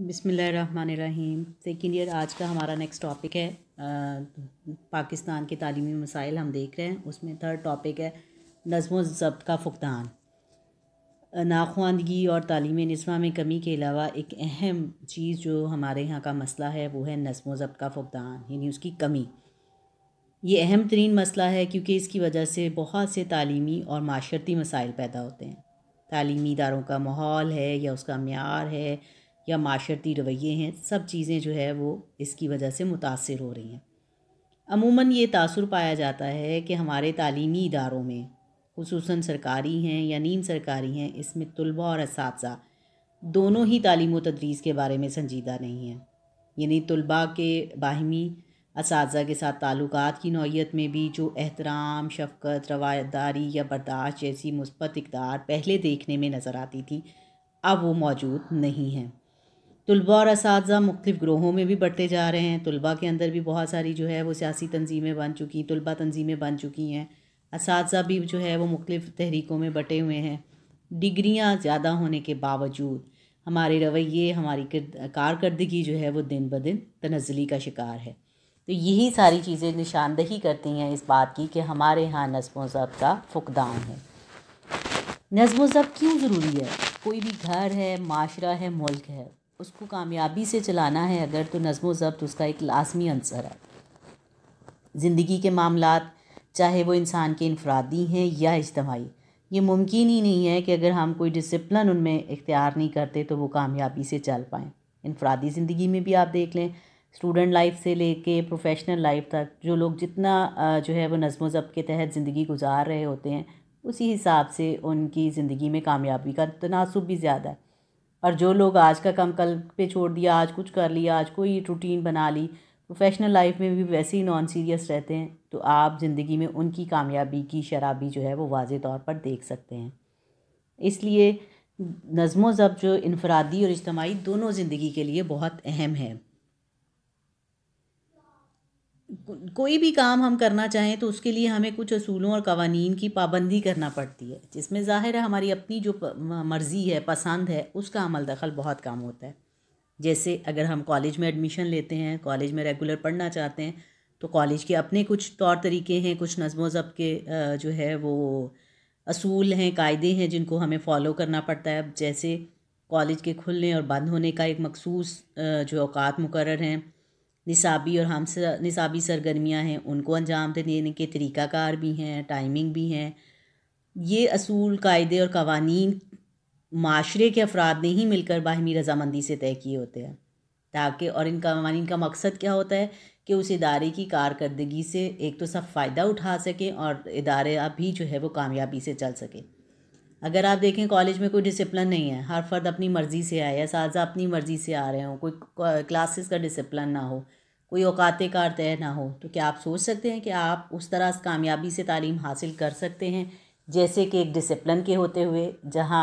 बिसमीम second year आज का हमारा नेक्स्ट टॉपिक है पाकिस्तान के तलीमी मसाइल हम देख रहे हैं उसमें थर्ड टॉपिक है नज़म ज़ब्त का फुकदान नाखवानगी और तलीम नस्वा में कमी के अलावा एक अहम चीज़ जो हमारे यहाँ का मसला है वो है नज़म ज़ब्त का फुकदान यानी उसकी कमी ये अहम तरीन मसला है क्योंकि इसकी वजह से बहुत से तालीमी और माशरती मसाइल पैदा होते हैं तलीमी इदारों का माहौल है या उसका मैार है या माशरती रवैये हैं सब चीज़ें जो है वो इसकी वजह से मुतासर हो रही हैं अमूमन ये तासर पाया जाता है कि हमारे तलीमी इदारों में खसूस सरकारी हैं या नीम सरकारी हैं इसमें तलबा और इस दोनों ही तालीम व तदरीस के बारे में संजीदा नहीं हैं यानी तलबा के बाहमी इस के साथ ताल्लुक की नौीयत में भी जो एहतराम शफकत रवायतदारी या बर्दाश्त जैसी मुस्बत इकदार पहले देखने में नज़र आती थी अब वो मौजूद नहीं हैं तलबा और इस मुख्तफ ग्रोहों में भी बढ़ते जा रहे हैं तलबा के अंदर भी बहुत सारी जो है वो सियासी तनजीमें बन चुकी हैं तलबा तनज़ीमें बन चुकी हैं इस भी जो है वो मुख्तु तहरीकों में बटे हुए हैं डिग्रियाँ ज़्यादा होने के बावजूद हमारे रवैये हमारी कारकर्दगी जो है वो दिन ब दिन तनजली का शिकार है तो यही सारी चीज़ें निशानदही करती हैं इस बात की कि हमारे यहाँ नस्म ज़ब का फुकदान है नस्म ज़ब क्यों ज़रूरी है कोई भी घर है माशरा है मुल्क है उसको कामयाबी से चलाना है अगर तो नज़म ज़ब्त उसका एक लाजमी अंसर है ज़िंदगी के मामला चाहे वो इंसान के इनफरादी हैं या इजतमाही ये मुमकिन ही नहीं है कि अगर हम कोई डिसिप्लिन उनमें इख्तियार नहीं करते तो वो कामयाबी से चल पाएँ इनफरादी ज़िंदगी में भी आप देख लें स्टूडेंट लाइफ से लेके प्रोफेशनल लाइफ तक जो लोग जितना जो है वो नज़म ज़ब्त के तहत ज़िंदगी गुजार रहे होते हैं उसी हिसाब से उनकी ज़िंदगी में कामयाबी का तनासब भी ज़्यादा है और जो लोग आज का काम कल पे छोड़ दिया आज कुछ कर लिया आज कोई रूटीन बना ली प्रोफेशनल लाइफ में भी वैसे ही नॉन सीरियस रहते हैं तो आप ज़िंदगी में उनकी कामयाबी की शराबी जो है वो वाज तौर पर देख सकते हैं इसलिए नज़म ज़ब जो इनफरादी और इज्तमाही दोनों ज़िंदगी के लिए बहुत अहम है कोई भी काम हम करना चाहें तो उसके लिए हमें कुछ असूलों और कवानीन की पाबंदी करना पड़ती है जिसमें ज़ाहिर है हमारी अपनी जो मर्ज़ी है पसंद है उसका अमल दखल बहुत कम होता है जैसे अगर हम कॉलेज में एडमिशन लेते हैं कॉलेज में रेगुलर पढ़ना चाहते हैं तो कॉलेज के अपने कुछ तौर तरीके हैं कुछ नज़म ज़ब के जो है वो असूल हैं कायदे हैं जिनको हमें फॉलो करना पड़ता है जैसे कॉलेज के खुलने और बंद होने का एक मखसूस जो अवकात मुकर हैं निसाबी और हम निसाबी सरगर्मियाँ हैं उनको अंजाम देने के तरीक़ाकार भी हैं टाइमिंग भी हैं ये असूल कायदे और कवानी माशरे के अफराद ने ही मिलकर बाहमी रजामंदी से तय किए होते हैं ताकि और इन कवानी का मकसद क्या होता है कि उस इदारे की कारकर्दगी से एक तो सब फ़ायदा उठा सकें और इदारे भी जो है वो कामयाबी से चल सकें अगर आप देखें कॉलेज में कोई डिसिप्लिन नहीं है हर फर्द अपनी मर्ज़ी से आए साजा अपनी मर्ज़ी से आ रहे हों कोई क्लासेस का डिसिप्लिन ना हो कोई औकात कार तय ना हो तो क्या आप सोच सकते हैं कि आप उस तरह से कामयाबी से तालीम हासिल कर सकते हैं जैसे कि एक डिसिप्लिन के होते हुए जहाँ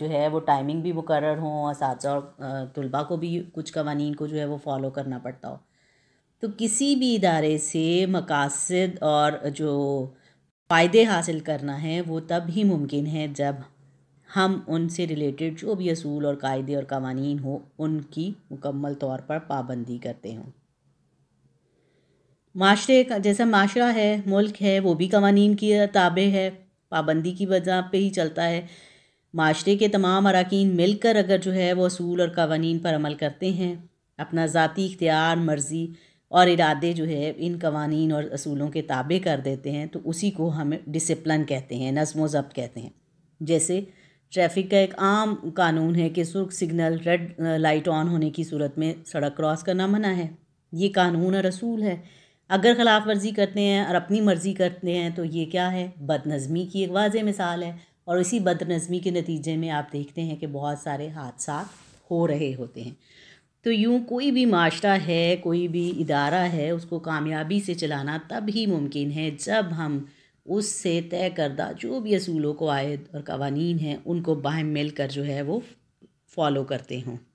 जो है वो टाइमिंग भी मुकर हो साजा और तलबा को भी कुछ कवानीन को जो है वो फॉलो करना पड़ता हो तो किसी भी इदारे से मकासद और जो फ़ायदे हासिल करना है वो तब ही मुमकिन है जब हम उनसे रिलेटेड जो भी असूल और कायदे और कवानीन हो उनकी मुकम्मल तौर पर पाबंदी करते हों माशरे का जैसा माशरा है मुल्क है वो भी कवानीन की ताबे है पाबंदी की वजह पे ही चलता है माशरे के तमाम अरकान मिलकर अगर जो है वो असूल और कवानीन पर अमल करते हैं अपना ज़ाती इख्तियार मर्ज़ी और इरादे जो है इन कवानी और असूलों के ताबे कर देते हैं तो उसी को हम डिसिप्लिन कहते हैं नज़म ज़ब्त कहते हैं जैसे ट्रैफिक का एक आम कानून है कि सुर्ख सिग्नल रेड लाइट ऑन होने की सूरत में सड़क क्रॉस करना मना है ये कानून और असूल है अगर खिलाफ वर्जी करते हैं और अपनी मर्ज़ी करते हैं तो ये क्या है बदनज़मी की एक वाज मिसाल है और इसी बदनज़मी के नतीजे में आप देखते हैं कि बहुत सारे हादसा हो रहे होते हैं तो यूँ कोई भी माशरा है कोई भी इदारा है उसको कामयाबी से चलाना तब ही मुमकिन है जब हम उससे तय करदा जो भी असूलों को आयद और कवानीन हैं उनको बाहम मिल कर जो है वो फॉलो करते हों